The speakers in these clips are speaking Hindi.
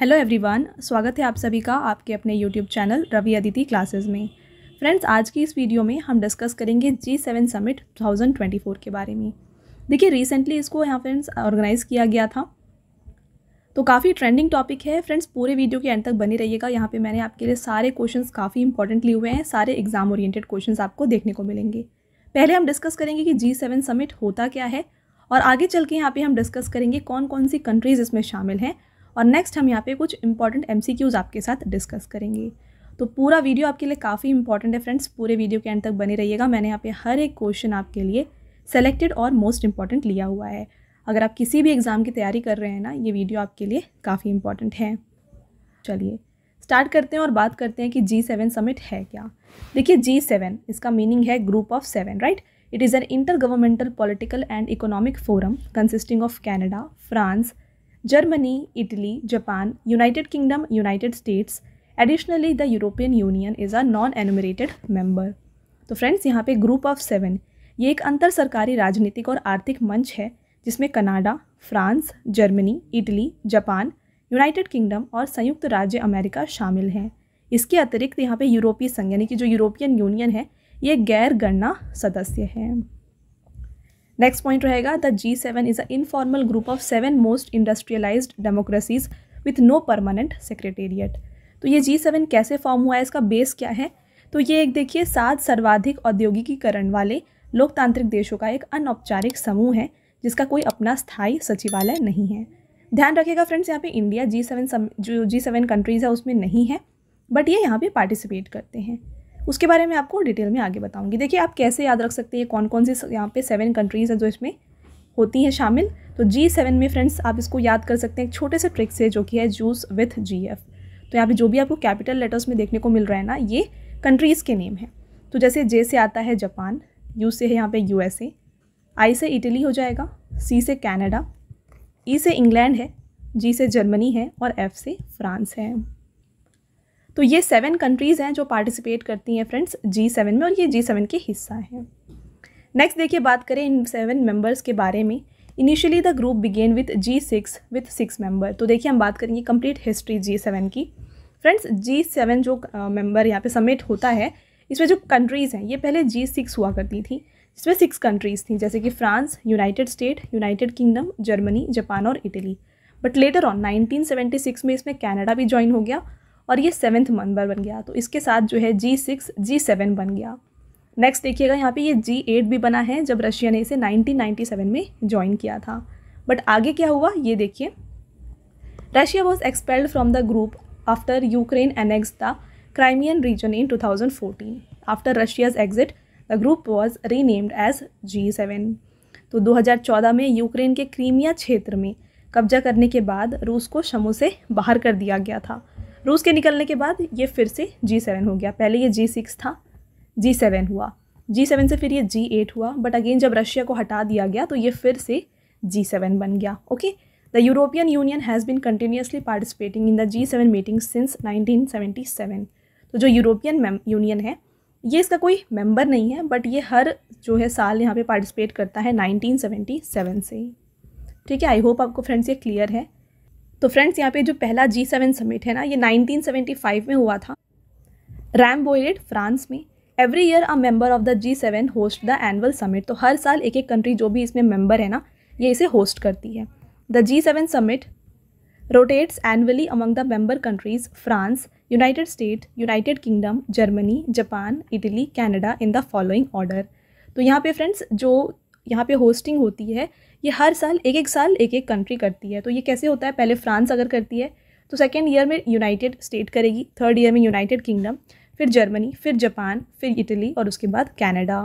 हेलो एवरीवन स्वागत है आप सभी का आपके अपने YouTube channel Ravi Aditi classes में फ्रेंड्स आज की इस वीडियो में हम डिस्कस करेंगे जी सेवन समिट 2024 के बारे में देखिए रिसेंटली इसको यहाँ फ्रेंड्स ऑर्गेनाइज़ किया गया था तो काफ़ी ट्रेंडिंग टॉपिक है फ्रेंड्स पूरे वीडियो के एंड तक बनी रहिएगा यहाँ पर मैंने आपके लिए सारे क्वेश्चन काफ़ी इंपॉर्टेंट लिए हुए हैं सारे एग्जाम ओरिएटेड क्वेश्चन आपको देखने को मिलेंगे पहले हम डिस्कस करेंगे कि जी सेवन समिट होता क्या है और आगे चल के यहाँ पे हम डिस्कस करेंगे कौन कौन सी कंट्रीज़ इसमें शामिल हैं और नेक्स्ट हम यहाँ पे कुछ इंपॉर्टेंट एम आपके साथ डिस्कस करेंगे तो पूरा वीडियो आपके लिए काफ़ी इंपॉर्टेंट है फ्रेंड्स पूरे वीडियो के एंड तक बने रहिएगा मैंने यहाँ पे हर एक क्वेश्चन आपके लिए सेलेक्टेड और मोस्ट इंपॉर्टेंट लिया हुआ है अगर आप किसी भी एग्ज़ाम की तैयारी कर रहे हैं ना ये वीडियो आपके लिए काफ़ी इंपॉर्टेंट है चलिए स्टार्ट करते हैं और बात करते हैं कि जी सेवन समिट है क्या देखिए जी सेवन इसका मीनिंग है group of seven right it is an intergovernmental political and economic forum consisting of Canada France Germany Italy Japan United Kingdom United States additionally the European Union is a non enumerated member तो फ्रेंड्स यहाँ पे ग्रुप ऑफ सेवन ये एक अंतर सरकारी राजनीतिक और आर्थिक मंच है जिसमें Canada France Germany Italy Japan United Kingdom और संयुक्त राज्य अमेरिका शामिल हैं इसके अतिरिक्त यहाँ पे यूरोपीय संघ यानी कि जो यूरोपियन यूनियन है ये गैर गणना सदस्य हैं नेक्स्ट पॉइंट रहेगा the G seven is a informal group of seven most industrialised democracies with no permanent secretariat तो ये जी सेवन कैसे फॉर्म हुआ है इसका बेस क्या है तो ये एक देखिए सात सर्वाधिक औद्योगिकीकरण वाले लोकतांत्रिक देशों का एक अनौपचारिक समूह है जिसका कोई अपना स्थायी सचिवालय नहीं है ध्यान रखिएगा फ्रेंड्स यहाँ पे इंडिया जी सेवन जो जी सेवन कंट्रीज़ है उसमें नहीं है बट ये यहाँ पे पार्टिसिपेट करते हैं उसके बारे में आपको डिटेल में आगे बताऊँगी देखिए आप कैसे याद रख सकते हैं कौन कौन सी यहाँ पे सेवन कंट्रीज़ हैं जो इसमें होती हैं शामिल तो जी सेवन में फ्रेंड्स आप इसको याद कर सकते हैं एक छोटे से ट्रिक से जो कि है जूस विथ जी एफ तो यहाँ पे जो भी आपको कैपिटल लेटर्स में देखने को मिल रहा है ना ये कंट्रीज़ के नेम हैं तो जैसे जे से आता है जापान यू से है यहाँ पे ए आई से इटली हो जाएगा सी से कैनेडा ई e से इंग्लैंड है जी से जर्मनी है और एफ से फ्रांस है तो ये सेवन कंट्रीज़ हैं जो पार्टिसिपेट करती हैं फ्रेंड्स जी सेवन में और ये जी सेवन के हिस्सा हैं नेक्स्ट देखिए बात करें इन सेवन मेंबर्स के बारे में initially the group began with G six with six member तो देखिए हम बात करेंगे कंप्लीट हिस्ट्री जी सेवन की फ्रेंड्स जी सेवन जो मेंबर यहाँ पे समिट होता है इसमें जो कंट्रीज़ हैं ये पहले जी सिक्स हुआ करती थी इसमें सिक्स कंट्रीज़ थी जैसे कि France United States United Kingdom Germany Japan और Italy but later on nineteen में इसमें कैनेडा भी ज्वाइन हो गया और ये सेवन्थ मंबर बन गया तो इसके साथ जो है जी सिक्स जी सेवन बन गया नेक्स्ट देखिएगा यहाँ पे ये जी एट भी बना है जब रशिया ने इसे 1997 में ज्वाइन किया था बट आगे क्या हुआ ये देखिए Russia was expelled from the group after Ukraine annex the Crimean region in 2014 after Russia's exit the group was renamed as G seven तो 2014 में यूक्रेन के क्रीमिया क्षेत्र में कब्जा करने के बाद रूस को शमू से बाहर कर दिया गया था रूस के निकलने के बाद ये फिर से जी सेवन हो गया पहले ये जी सिक्स था जी सेवन हुआ जी सेवन से फिर ये जी एट हुआ बट अगेन जब रशिया को हटा दिया गया तो ये फिर से जी सेवन बन गया okay the European Union has been continuously participating in the G seven meeting since nineteen seventy seven तो जो यूरोपियन यूनियन है ये इसका कोई मेंबर नहीं है बट ये हर जो है साल यहाँ पे पार्टिसिपेट करता है सेवन से ठीक है आई होप आपको फ्रेंड्स ये क्लियर है तो फ्रेंड्स यहाँ पे जो पहला जी सेवन समिट है ना ये 1975 में हुआ था रैम बोयरेड फ्रांस में every year a member of the G seven host the annual summit तो हर साल एक एक कंट्री जो भी इसमें मेंबर है ना ये इसे होस्ट करती है the G seven summit rotates annually among the member countries France United States United Kingdom Germany Japan Italy Canada in the following order तो यहाँ पे फ्रेंड्स जो यहाँ पे होस्टिंग होती है ये हर साल एक एक साल एक एक कंट्री करती है तो ये कैसे होता है पहले फ्रांस अगर करती है तो सेकेंड ईयर में यूनाइटेड स्टेट करेगी थर्ड ईयर में यूनाइटेड किंगडम फिर जर्मनी फिर जापान फिर इटली और उसके बाद कैनेडा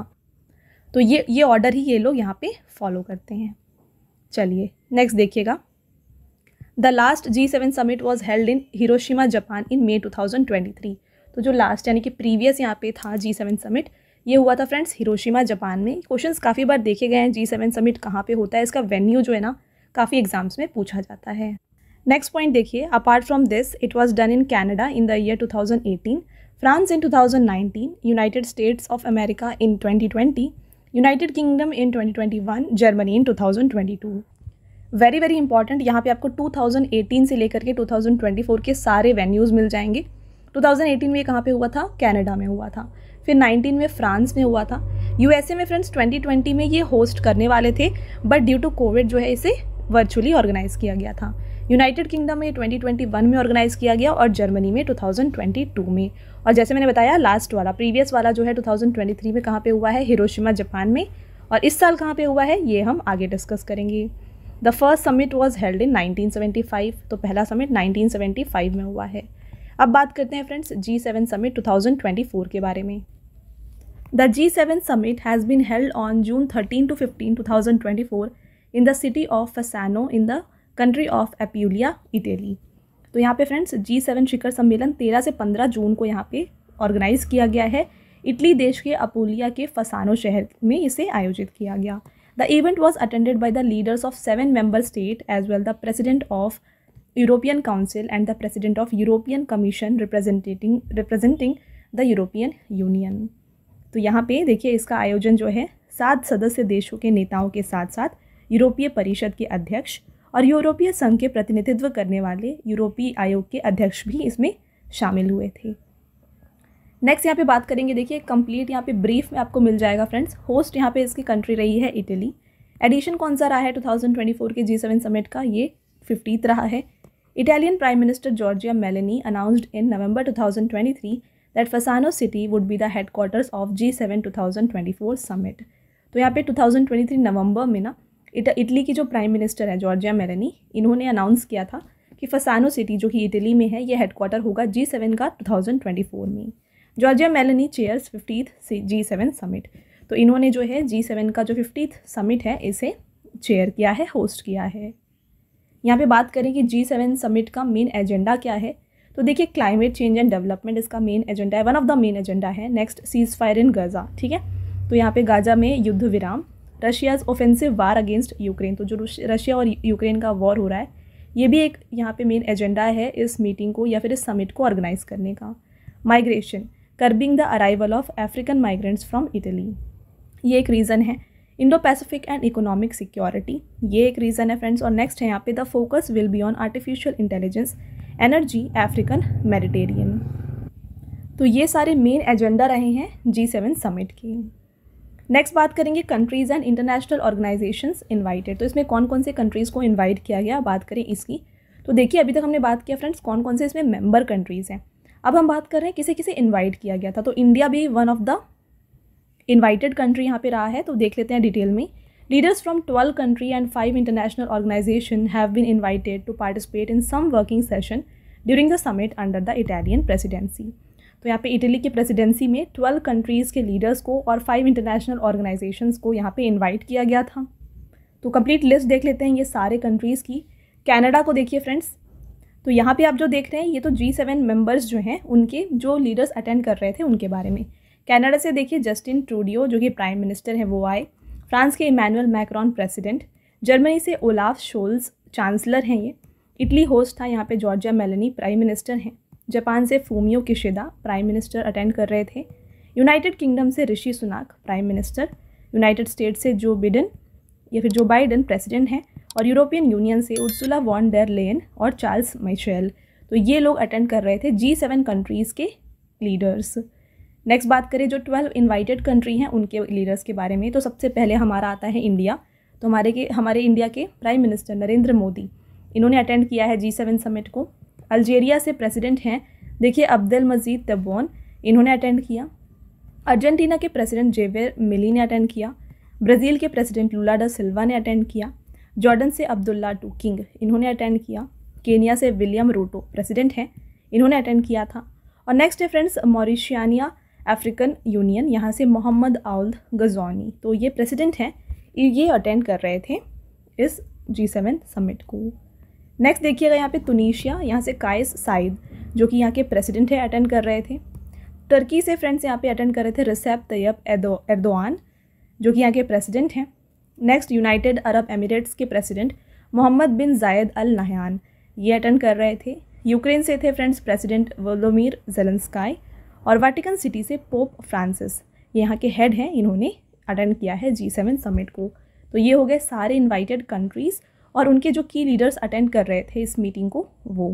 तो ये ये ऑर्डर ही ये लोग यहाँ पे फॉलो करते हैं चलिए नेक्स्ट देखिएगा the last G seven summit was held in Hiroshima Japan in May 2023 तो जो लास्ट यानी कि प्रीवियस यहाँ पे था जी सेवन समिट ये हुआ था फ्रेंड्स हिरोशिमा जापान में क्वेश्चन काफ़ी बार देखे गए हैं जी सेवन समिट कहाँ पर होता है इसका वेन्यू जो है ना काफ़ी एग्जाम्स में पूछा जाता है नेक्स्ट पॉइंट देखिए apart from this it was done in Canada in the year eighteen France in two thousand nineteen United States of America in twenty twenty United Kingdom in twenty twenty one Germany in two thousand twenty two very very important यहाँ पे आपको 2018 से लेकर के 2024 के सारे वेन्यूज़ मिल जाएंगे 2018 में कहाँ पे हुआ था कनाडा में हुआ था फिर 19 में फ्रांस में हुआ था यूएसए में फ्रेंड्स 2020 में ये होस्ट करने वाले थे बट ड्यू टू कोविड जो है इसे वर्चुअली ऑर्गेनाइज किया गया था यूनाइटेड किंगडम में 2021 में ऑर्गेनाइज किया गया और जर्मनी में 2022 में और जैसे मैंने बताया लास्ट वाला प्रीवियस वाला जो है 2023 में कहाँ पे हुआ है हिरोशिमा जापान में और इस साल कहाँ पे हुआ है ये हम आगे डिस्कस करेंगे the first summit was held in 1975 तो पहला समिट 1975 में हुआ है अब बात करते हैं friends G seven summit two के बारे में The G7 summit has been held on June 13 to 15, 2024 in the city of Fasano in the country of Apulia, Italy. तो यहाँ पे फ्रेंड्स जी सेवन शिखर सम्मेलन 13 से 15 जून को यहाँ पे ऑर्गेनाइज किया गया है इटली देश के अपोलिया के फसानो शहर में इसे आयोजित किया गया the event was attended by the leaders of seven member state as well the president of European Council and the president of European Commission representating representing the European Union तो यहाँ पे देखिए इसका आयोजन जो है सात सदस्य देशों के नेताओं के साथ साथ यूरोपीय परिषद के अध्यक्ष और यूरोपीय संघ के प्रतिनिधित्व करने वाले यूरोपीय आयोग के अध्यक्ष भी इसमें शामिल हुए थे नेक्स्ट यहाँ पे बात करेंगे देखिए कंप्लीट यहाँ पे ब्रीफ में आपको मिल जाएगा फ्रेंड्स होस्ट यहाँ पे इसकी कंट्री रही है इटली एडिशन कौन सा रहा है 2024 के जी सेवन समिट का ये फिफ्टीथ रहा है Italian prime minister Giorgia Meloni announced in November 2023 that Fasano city the head city of G seven two thousand twenty four summit तो यहाँ पे थ्री नवंबर में ना इट, इटली की जो प्राइम मिनिस्टर है जॉर्जिया मेरेनी इन्होंने अनाउंस किया था कि फसानो सिटी जो कि इटली में है ये क्वार्टर होगा जी सेवन का टू थाउजेंड ट्वेंटी फोर में Giorgia Meloni chairs fiftieth G seven summit तो इन्होंने जो है जी सेवन का जो फिफ्टीथ समिट है इसे चेयर किया है होस्ट किया है यहाँ पे बात करें कि जी सेवन समिट का मेन एजेंडा क्या है तो देखिए क्लाइमेट चेंज एंड डेवलपमेंट इसका मेन एजेंडा है one of the main agenda है next cease fire in Gaza ठीक है तो यहाँ पे गाजा में युद्ध विराम Russia's offensive war against Ukraine तो जो रशिया और यूक्रेन का वॉर हो रहा है ये भी एक यहाँ पे मेन एजेंडा है इस मीटिंग को या फिर इस समिट को ऑर्गेनाइज करने का migration curbing the arrival of African migrants from Italy ये एक रीज़न है Indo Pacific and economic security ये एक रीज़न है फ्रेंड्स और नेक्स्ट है यहाँ पे the focus will be on artificial intelligence energy African Mediterranean तो ये सारे मेन एजेंडा रहे हैं जी सेवन समिट के नेक्स्ट बात करेंगे countries and international organisations invited तो इसमें कौन कौन से कंट्रीज़ को इनवाइट किया गया बात करें इसकी तो देखिए अभी तक हमने बात किया फ्रेंड्स कौन कौन से इसमें मेंबर कंट्रीज़ हैं अब हम बात कर रहे हैं किसे किसे इनवाइट किया गया था तो इंडिया भी one of the invited country यहाँ पे रहा है तो देख लेते हैं डिटेल में Leaders from 12 country and 5 international organizations have been invited to participate in some working session during the summit under the Italian presidency. तो यहाँ पे इटली की प्रेसिडेंसी में 12 कंट्रीज़ के लीडर्स को और फाइव इंटरनेशनल ऑर्गेनाइजेशंस को यहाँ पे इनवाइट किया गया था तो कंप्लीट लिस्ट देख लेते हैं ये सारे कंट्रीज़ की कनाडा को देखिए फ्रेंड्स तो यहाँ पे आप जो देख रहे हैं ये तो जी सेवन मेम्बर्स जो हैं उनके जो लीडर्स अटेंड कर रहे थे उनके बारे में कैनेडा से देखिए जस्टिन ट्रूडियो जो कि प्राइम मिनिस्टर हैं वो आए फ्रांस के इमानुअल मैक्रॉन प्रेसिडेंट जर्मनी से ओलाफ शोल्स चांसलर हैं ये इटली होस्ट था यहाँ पे जॉर्जिया मेलनी प्राइम मिनिस्टर हैं जापान से Fumio Kishida prime minister attend कर रहे थे यूनाइटेड किंगडम से Rishi Sunak prime minister United State से जो बिडन या फिर जो बाइडन प्रेसिडेंट हैं और यूरोपियन यूनियन से उर्सुला वॉन डेर लेन और चार्ल्स मिशेल तो ये लोग अटेंड कर रहे थे जी सेवन कंट्रीज़ के लीडर्स नेक्स्ट बात करें जो ट्वेल्व इन्वाइटेड कंट्री हैं उनके लीडर्स के बारे में तो सबसे पहले हमारा आता है इंडिया तो हमारे के हमारे इंडिया के प्राइम मिनिस्टर नरेंद्र मोदी इन्होंने अटेंड किया है जी सेवन समिट को अल्जीरिया से प्रेसिडेंट हैं देखिए अब्दुल मजीद तबोन इन्होंने अटेंड किया अर्जेंटीना के प्रेसिडेंट जेवेर मिली ने अटेंड किया ब्राज़ील के प्रेसिडेंट लूला डा सिल्वा ने अटेंड किया जॉर्डन से अब्दुल्ला टू किंग इन्होंने अटेंड किया केनिया से विलियम रोटो प्रेसिडेंट हैं इन्होंने अटेंड किया था और नेक्स्ट है फ्रेंड्स मॉरिशियानिया अफ्रीकन यूनियन यहाँ से मोहम्मद आउल गजौनी तो ये प्रेसिडेंट हैं ये अटेंड कर रहे थे इस जी सेवन समिट को नेक्स्ट देखिएगा यहाँ पे तुनीशिया यहाँ से कायस साइद जो कि यहाँ के प्रेसिडेंट है अटेंड कर रहे थे टर्की से फ्रेंड्स यहाँ पे अटेंड कर रहे थे रसैब तैयब एर्दोआन जो कि यहाँ के प्रेसिडेंट हैं नेक्स्ट यूनाइटेड अरब एमिरेट्स के president Mohammed bin Zayed al नहान ये अटेंड कर रहे थे यूक्रेन से थे फ्रेंड्स प्रेसिडेंट वोलोमिर जेलेंस्काई और वाटिकन सिटी से पोप फ्रांसिस ये यहाँ के हेड हैं इन्होंने अटेंड किया है जी सेवन समिट को तो ये हो गए सारे इन्वाइटेड कंट्रीज़ और उनके जो की लीडर्स अटेंड कर रहे थे इस मीटिंग को वो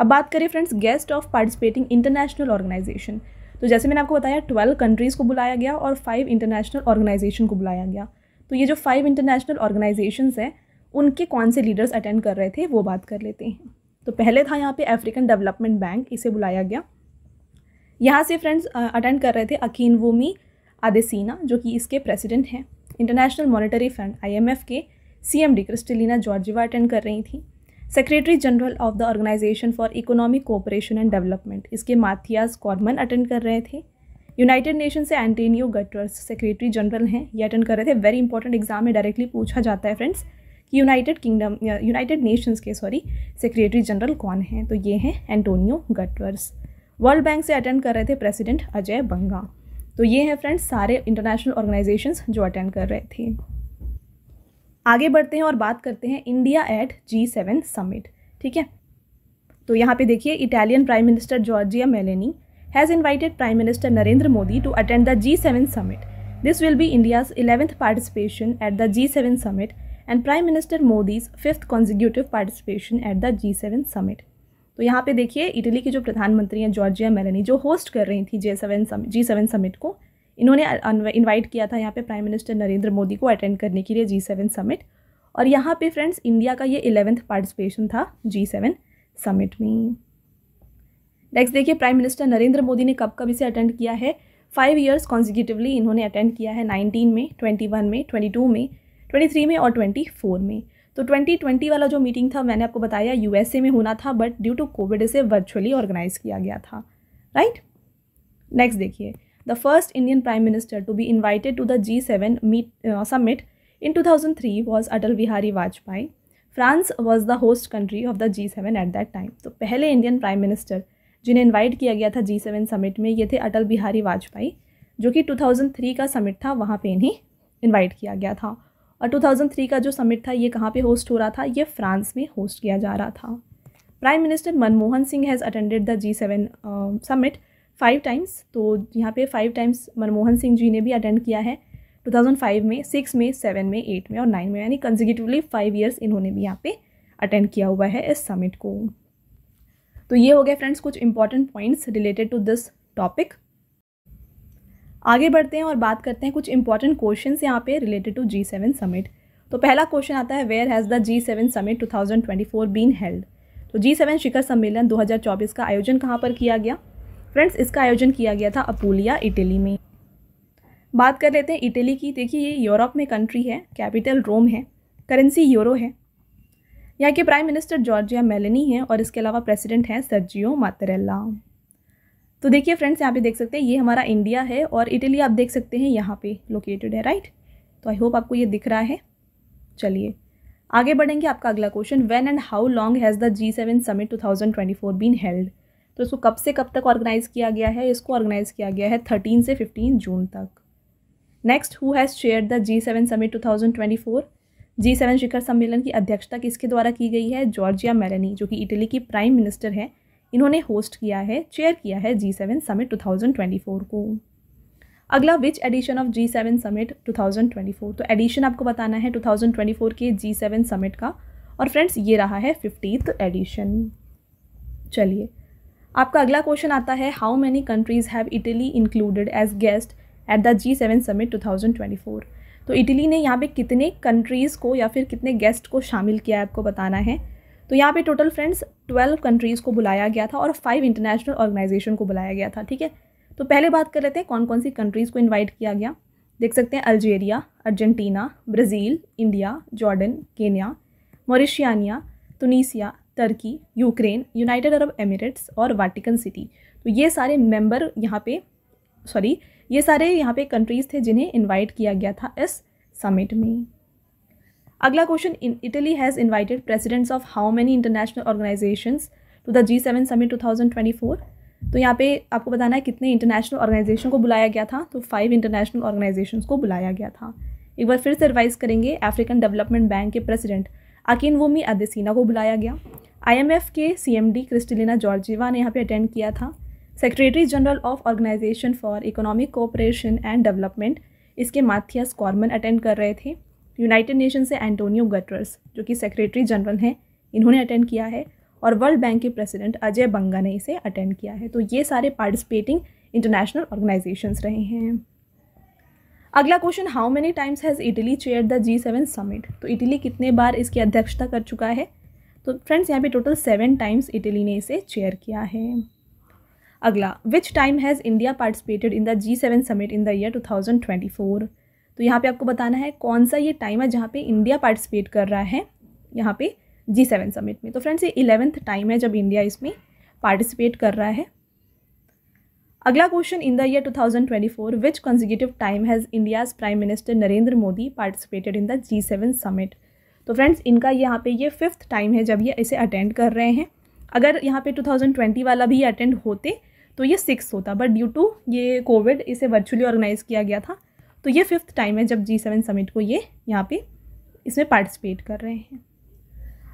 अब बात करें friends guest of participating international organisation तो जैसे मैंने आपको बताया ट्वेल्व कंट्रीज़ को बुलाया गया और फाइव इंटरनेशनल ऑर्गेनाइजेशन को बुलाया गया तो ये जो फाइव इंटरनेशनल ऑर्गेनाइजेशन हैं उनके कौन से लीडर्स अटेंड कर रहे थे वो बात कर लेते हैं तो पहले था यहाँ पे अफ्रीकन डेवलपमेंट बैंक इसे बुलाया गया यहाँ से फ्रेंड्स अटेंड कर रहे थे अकीन वोमी आदेसीना जो कि इसके प्रेसिडेंट हैं इंटरनेशनल मॉनेटरी फंड आईएमएफ के सीएमडी क्रिस्टलिना जॉर्जिवा अटेंड कर रही थी secretary general of the Organisation for Economic Cooperation and Development इसके माथियाज कॉर्मन अटेंड कर रहे थे यूनाइटेड नेशन से एंटेनियो गटर्स सेक्रेटरी जनरल हैं ये अटेंड कर रहे थे वेरी इंपॉर्टेंट एग्जाम में डायरेक्टली पूछा जाता है फ्रेंड्स कि यूनाइटेड किंगडम यूनाइटेड नेशंस के सॉरी सेक्रेटरी जनरल कौन हैं तो ये हैं एंटोनियो गटवर्स वर्ल्ड बैंक से अटेंड कर रहे थे प्रेसिडेंट अजय बंगा तो ये हैं फ्रेंड्स सारे इंटरनेशनल ऑर्गेनाइजेशंस जो अटेंड कर रहे थे आगे बढ़ते हैं और बात करते हैं India at G seven summit ठीक है तो यहाँ पे देखिए Italian prime minister Giorgia Meloni has invited prime minister Narendra Modi to attend the G seven summit this This India's eleventh participation at the G seven summit and prime minister Modi's fifth consecutive participation at the G seven summit तो यहाँ पे देखिए इटली की जो प्रधानमंत्री हैं जॉर्जिया मेलनी जो होस्ट कर रही थी J seven sum G seven summit को इन्होंने इनवाइट किया था यहाँ पे प्राइम मिनिस्टर नरेंद्र मोदी को अटेंड करने के लिए जी सेवन समिट और यहाँ पे फ्रेंड्स इंडिया का ये इलेवेंथ पार्टिसिपेशन था जी सेवन समिट में नेक्स्ट देखिए प्राइम मिनिस्टर नरेंद्र मोदी ने कब कब इसे अटेंड किया है फाइव ईयर्स कॉन्जिक्यूटिवली इन्होंने अटेंड किया है नाइनटीन में ट्वेंटी वन में ट्वेंटी टू में ट्वेंटी थ्री में और ट्वेंटी फोर में तो 2020 वाला जो मीटिंग था मैंने आपको बताया यूएसए में होना था बट ड्यू टू कोविड इसे वर्चुअली ऑर्गेनाइज किया गया था राइट नेक्स्ट देखिए the first Indian prime minister to be invited to the G seven meet summit in two thousand three was Atal Bihari Vajpayee France was the host country of the G seven at that time तो पहले इंडियन प्राइम मिनिस्टर जिन्हें इन्वाइट किया गया था जी सेवन समिट में ये थे अटल बिहारी वाजपेयी जो कि 2003 का समिट था वहाँ पे इन्हें इन्वाइट किया गया था और 2003 का जो समिट था ये कहाँ पे होस्ट हो रहा था ये फ्रांस में होस्ट किया जा रहा था prime minister Manmohan Singh has attended the G seven summit five times तो यहाँ पे फाइव टाइम्स मनमोहन सिंह जी ने भी अटेंड किया है 2005 में सिक्स में सेवन में एट में और नाइन में यानी कंजिक्यूटिवली फाइव ईयर्स इन्होंने भी यहाँ पे अटेंड किया हुआ है इस समिट को तो ये हो गया फ्रेंड्स कुछ important points related to this topic आगे बढ़ते हैं और बात करते हैं कुछ इंपॉर्टेंट क्वेश्चन यहाँ पे related to G seven summit तो पहला क्वेश्चन आता है where has the G seven summit two thousand twenty four been held तो जी सेवन शिखर सम्मेलन दो हज़ार चौबीस का आयोजन कहाँ पर किया गया फ्रेंड्स इसका आयोजन किया गया था अपूलिया इटली में बात कर लेते हैं इटली की देखिए ये यूरोप में कंट्री है कैपिटल रोम है करेंसी यूरो है यहाँ के प्राइम मिनिस्टर जॉर्जिया मेलनी हैं और इसके अलावा प्रेसिडेंट हैं सर्जियो मातरेला तो देखिए फ्रेंड्स यहाँ पे देख सकते हैं ये हमारा इंडिया है और इटली आप देख सकते हैं यहाँ पे लोकेटेड है राइट तो आई होप आपको ये दिख रहा है चलिए आगे बढ़ेंगे आपका अगला question when and how long has the G seven summit two thousand twenty four been held तो इसको कब से कब तक ऑर्गेनाइज किया गया है इसको ऑर्गेनाइज किया गया है थर्टीन से फिफ्टीन जून तक next who has share the G seven summit two thousand twenty four G seven शिखर सम्मेलन की अध्यक्षता किसके द्वारा की गई है जॉर्जिया मेलेनी जो कि इटली की प्राइम मिनिस्टर हैं इन्होंने होस्ट किया है चेयर किया है G seven summit two thousand twenty four को अगला which edition of G seven summit two thousand twenty four तो एडिशन आपको बताना है टू थाउजेंड ट्वेंटी फोर के जी सेवन समिट का और फ्रेंड्स ये रहा है फिफ्टीथ एडिशन चलिए आपका अगला क्वेश्चन आता है how many countries have Italy included as guest at the G seven summit two thousand twenty four तो इटली ने यहाँ पे कितने कंट्रीज़ को या फिर कितने गेस्ट को शामिल किया है आपको बताना है तो यहाँ पे टोटल फ्रेंड्स ट्वेल्व कंट्रीज़ को बुलाया गया था और फाइव इंटरनेशनल ऑर्गेनाइजेशन को बुलाया गया था ठीक है तो पहले बात कर लेते हैं कौन कौन सी कंट्रीज़ को इन्वाइट किया गया देख सकते हैं Algeria Argentina Brazil India Jordan Kenya Mauritania Tunisia Turkey Ukraine United Arab Emirates और वाटिकन सिटी तो ये सारे मेंबर यहाँ पे सॉरी ये सारे यहाँ पे कंट्रीज़ थे जिन्हें इनवाइट किया गया था इस समिट में अगला question Italy has invited presidents of how many international organisations to the G seven summit two thousand twenty four तो यहाँ पे आपको बताना है कितने इंटरनेशनल ऑर्गेनाइजेशन को बुलाया गया था तो फाइव इंटरनेशनल ऑर्गेनाइजेशन को बुलाया गया था एक बार फिर से रिवाइज करेंगे अफ्रीकन डेवलपमेंट बैंक के प्रेसिडेंट अकीन वोमी अदेसिना को बुलाया गया आईएमएफ के सीएमडी क्रिस्टलिना जॉर्जीवा ने यहाँ पे अटेंड किया था secretary general of Organisation for Economic Cooperation and Development इसके माथियास कॉर्मन अटेंड कर रहे थे यूनाइटेड नेशन से एंटोनियो गटरस जो कि सेक्रेटरी जनरल हैं इन्होंने अटेंड किया है और वर्ल्ड बैंक के प्रेसिडेंट अजय बंगा ने इसे अटेंड किया है तो ये सारे पार्टिसिपेटिंग इंटरनेशनल ऑर्गेनाइजेशंस रहे हैं अगला question how many times has Italy chair the G seven summit तो इटली कितने बार इसकी अध्यक्षता कर चुका है तो फ्रेंड्स यहाँ पे टोटल सेवन टाइम्स इटली ने इसे चेयर किया है अगला which time has India participated in the G seven summit in the year two thousand twenty four तो यहाँ पे आपको बताना है कौन सा ये टाइम है जहाँ पे इंडिया पार्टिसिपेट कर रहा है यहाँ पे जी सेवन समिट में तो फ्रेंड्स ये इलेवेंथ टाइम है जब इंडिया इसमें पार्टिसिपेट कर रहा है अगला question in the year 2024 which consecutive time has India's prime minister Narendra Modi participated in the G seven summit तो फ्रेंड्स इनका यहाँ पे ये फिफ्थ टाइम है जब ये इसे अटेंड कर रहे हैं अगर यहाँ पे 2020 वाला भी अटेंड होते तो ये सिक्स होता बट ड्यू टू ये कोविड इसे वर्चुअली ऑर्गेनाइज किया गया था तो ये फिफ्थ टाइम है जब जी सेवन समिट को ये यहाँ पे इसमें पार्टिसिपेट कर रहे हैं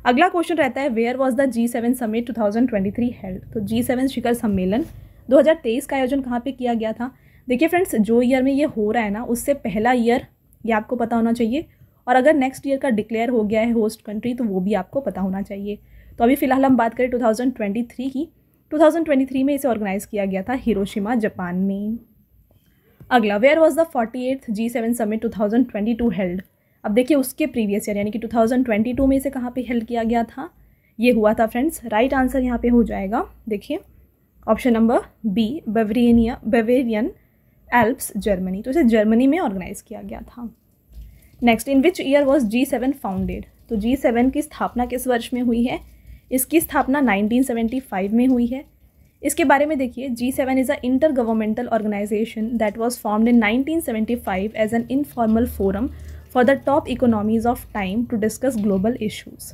अगला क्वेश्चन रहता है where was the G seven summit two thousand twenty three held तो जी सेवन शिखर सम्मेलन दो हज़ार तेईस का आयोजन कहाँ पे किया गया था देखिए फ्रेंड्स जो ईयर में ये हो रहा है ना उससे पहला ईयर ये आपको पता होना चाहिए और अगर नेक्स्ट ईयर का डिक्लेयर हो गया है होस्ट कंट्री तो वो भी आपको पता होना चाहिए तो अभी फ़िलहाल हम बात करें टू थाउजेंड ट्वेंटी थ्री की टू थाउजेंड ट्वेंटी थ्री में इसे ऑर्गेनाइज़ किया गया था हिरोशिमा जापान में अगला where was the forty eighth G seven summit two thousand twenty two held अब देखिए उसके प्रीवियस ईयर यानी कि टू थाउजेंड ट्वेंटी टू में इसे कहाँ पे हेल्ड किया गया था ये हुआ था फ्रेंड्स राइट आंसर यहाँ पे हो जाएगा देखिए option number B Bavaria Bavarian Alps Germany तो इसे जर्मनी में ऑर्गेनाइज किया गया था next in which year was G seven founded तो जी सेवन की स्थापना किस वर्ष में हुई है इसकी स्थापना नाइनटीन सेवेंटी फाइव में हुई है इसके बारे में देखिए G seven is a intergovernmental organisation that was formed in nineteen five as an informal forum for the top economies of time to discuss global issues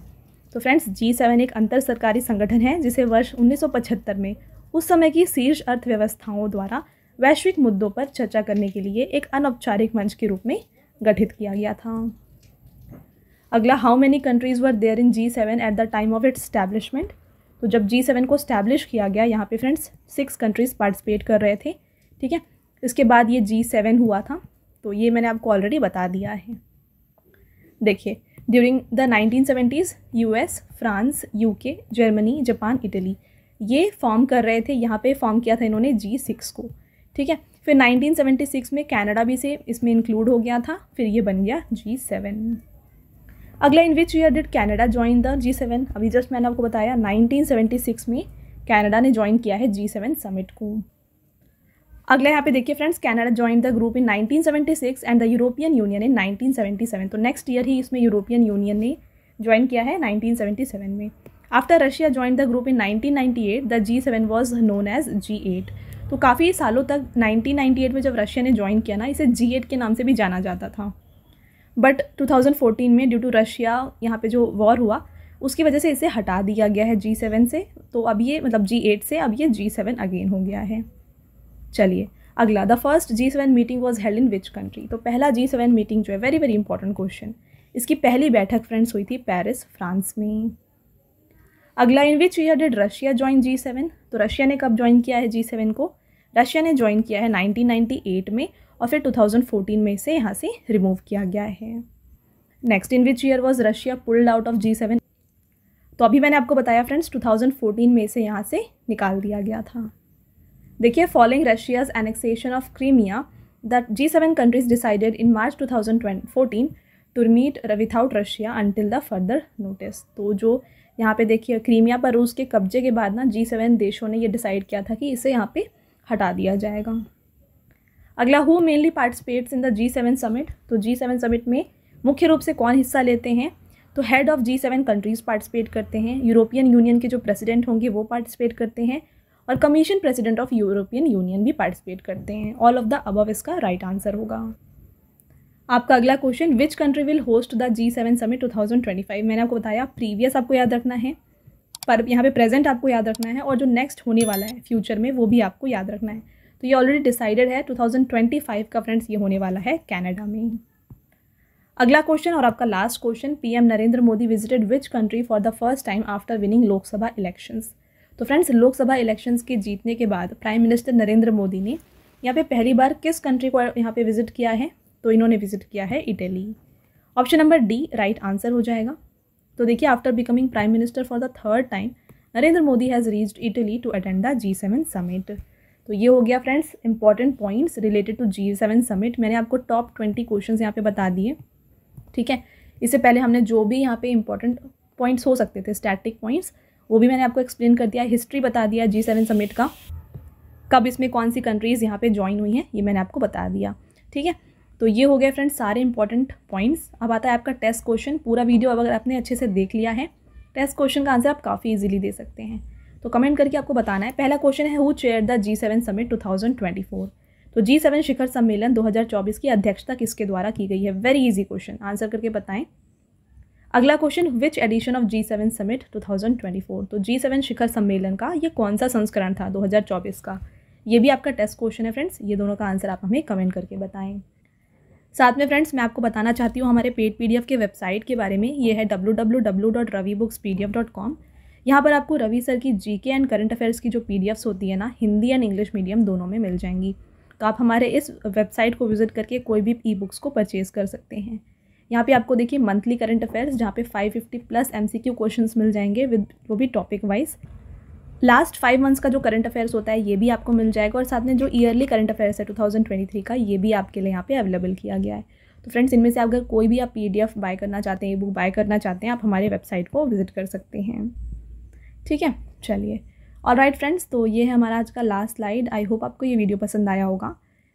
तो फ्रेंड्स जी सेवन एक अंतर सरकारी संगठन है जिसे वर्ष 1975 में उस समय की शीर्ष अर्थव्यवस्थाओं द्वारा वैश्विक मुद्दों पर चर्चा करने के लिए एक अनौपचारिक मंच के रूप में गठित किया गया था अगला how many countries were there in G seven at the time of its establishment तो जब जी सेवन को स्टैब्लिश किया गया यहाँ पे फ्रेंड्स सिक्स कंट्रीज़ पार्टिसिपेट कर रहे थे ठीक है इसके बाद ये जी सेवन हुआ था तो ये मैंने आपको ऑलरेडी बता दिया है देखिए during the nineteen seventies U S France U K Germany Japan Italy ये फॉर्म कर रहे थे यहाँ पे फॉर्म किया था इन्होंने जी सिक्स को ठीक है फिर 1976 में कनाडा भी से इसमें इंक्लूड हो गया था फिर ये बन गया जी सेवन अगला in which year did Canada join the G seven अभी जस्ट मैंने आपको बताया 1976 में कैनेडा ने ज्वाइन किया है जी सेवन समिट को अगला यहाँ पे देखिए friends Canada join the group in 1976 and the European Union in 1977 तो नेक्स्ट ईयर ही इसमें यूरोपियन यूनियन ने ज्वाइन किया है 1977 में after Russia join the group in 1998 the G seven was known as G eight तो काफ़ी सालों तक 1998 में जब रशिया ने ज्वाइन किया ना इसे जी एट के नाम से भी जाना जाता था बट 2014 में ड्यू टू रशिया यहाँ पे जो वॉर हुआ उसकी वजह से इसे हटा दिया गया है जी सेवन से तो अब ये मतलब जी एट से अब ये जी सेवन अगेन हो गया है चलिए अगला the first G seven meeting was held in which country तो पहला जी सेवन मीटिंग जो है वेरी वेरी इंपॉर्टेंट क्वेश्चन इसकी पहली बैठक फ्रेंड्स हुई थी पेरिस फ्रांस में अगला in which year did Russia join G seven तो रशिया ने कब ज्वाइन किया है जी सेवन को रशिया ने ज्वाइन किया है 1998 में और फिर 2014 में इसे यहाँ से रिमूव किया गया है next in which year was Russia pulled out of G seven तो अभी मैंने आपको बताया फ्रेंड्स 2014 में इसे यहाँ से निकाल दिया गया था देखिए following Russia's annexation of Crimea the G seven countries decided in March two thousand fourteen to meet without Russia until the further notice तो जो यहाँ पे देखिए क्रीमिया पर रूस के कब्जे के बाद ना जी सेवन देशों ने ये डिसाइड किया था कि इसे यहाँ पे हटा दिया जाएगा अगला who mainly participates in the G seven summit तो जी सेवन समिट में मुख्य रूप से कौन हिस्सा लेते हैं तो head of G seven countries participate करते हैं यूरोपियन यूनियन के जो प्रेसिडेंट होंगे वो पार्टिसिपेट करते हैं और commission president of European Union भी पार्टिसिपेट करते हैं ऑल ऑफ द अबव इसका राइट right आंसर होगा आपका अगला question which country will host the G seven summit two thousand twenty five मैंने आपको बताया प्रीवियस आपको याद रखना है पर यहाँ पे प्रेजेंट आपको याद रखना है और जो नेक्स्ट होने वाला है फ्यूचर में वो भी आपको याद रखना है तो ये ऑलरेडी डिसाइडेड है 2025 का फ्रेंड्स ये होने वाला है कनाडा में अगला क्वेश्चन और आपका last question PM Narendra Modi visited which country for the first time after winning Lok Sabha elections तो फ्रेंड्स लोकसभा इलेक्शंस के जीतने के बाद प्राइम मिनिस्टर नरेंद्र मोदी ने यहाँ पे पहली बार किस कंट्री को यहाँ पे विजिट किया है तो इन्होंने विजिट किया है Italy option number D right answer हो जाएगा तो देखिए after becoming prime minister for the third time Narendra Modi has reached Italy to attend the G seven summit तो ये हो गया friends important points related to G seven summit मैंने आपको टॉप ट्वेंटी क्वेश्चन यहाँ पे बता दिए ठीक है इससे पहले हमने जो भी यहाँ पे इंपॉर्टेंट पॉइंट्स हो सकते थे स्टैटिक पॉइंट्स वो भी मैंने आपको एक्सप्लेन कर दिया हिस्ट्री बता दिया जी सेवन समिट का कब इसमें कौन सी कंट्रीज़ यहाँ पे ज्वाइन हुई हैं ये मैंने आपको बता दिया ठीक है तो ये हो गया फ्रेंड्स सारे इंपॉर्टेंट पॉइंट्स अब आता है आपका टेस्ट क्वेश्चन पूरा वीडियो अगर आपने अच्छे से देख लिया है टेस्ट क्वेश्चन का आंसर आप काफ़ी ईजिली दे सकते हैं तो कमेंट करके आपको बताना है पहला क्वेश्चन है who chair the G seven summit two thousand twenty four तो जी सेवन शिखर सम्मेलन चौबीस की अध्यक्षता किसके द्वारा की गई है वेरी ईजी क्वेश्चन आंसर करके बताएं अगला question which edition of G seven summit four तो जी सेवन शिखर सम्मेलन का ये कौन सा संस्करण था 2024 का ये भी आपका टेस्ट क्वेश्चन है फ्रेंड्स ये दोनों का आंसर आप हमें कमेंट करके बताएं साथ में फ्रेंड्स मैं आपको बताना चाहती हूँ हमारे पेड पीडीएफ के वेबसाइट के बारे में ये है डब्ल्यू यहाँ पर आपको रवि सर की जी के एंड करंट अफेयर्स की जो पी होती है ना हिंदी एंड इंग्लिश मीडियम दोनों में मिल जाएंगी तो आप हमारे इस वेबसाइट को विजिट करके कोई भी ई बुक्स को परचेज़ कर सकते हैं यहाँ पे आपको देखिए मंथली करंट अफेयर्स जहाँ पे 550 प्लस एमसीक्यू क्वेश्चंस मिल जाएंगे विद वो भी topic wise last five months का जो करंट अफेयर्स होता है ये भी आपको मिल जाएगा और साथ में जो ईयरली करंट अफेयर्स है 2023 का ये भी आपके लिए यहाँ पे अवेलेबल किया गया है तो फ्रेंड्स इनमें से अगर कोई भी आप पी बाय करना चाहते हैं ई बुक बाय करना चाहते हैं आप हमारे वेबसाइट को विजिट कर सकते हैं ठीक है चलिए और राइट फ्रेंड्स तो ये है हमारा आज का लास्ट स्लाइड आई होप आपको ये वीडियो पसंद आया होगा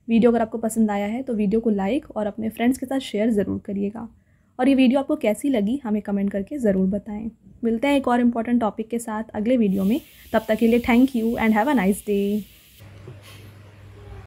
वीडियो अगर आपको पसंद आया है तो वीडियो को लाइक और अपने फ्रेंड्स के साथ शेयर ज़रूर करिएगा और ये वीडियो आपको कैसी लगी हमें कमेंट करके ज़रूर बताएं मिलते हैं एक और इम्पॉर्टेंट टॉपिक के साथ अगले वीडियो में तब तक के लिए thank you and have a nice day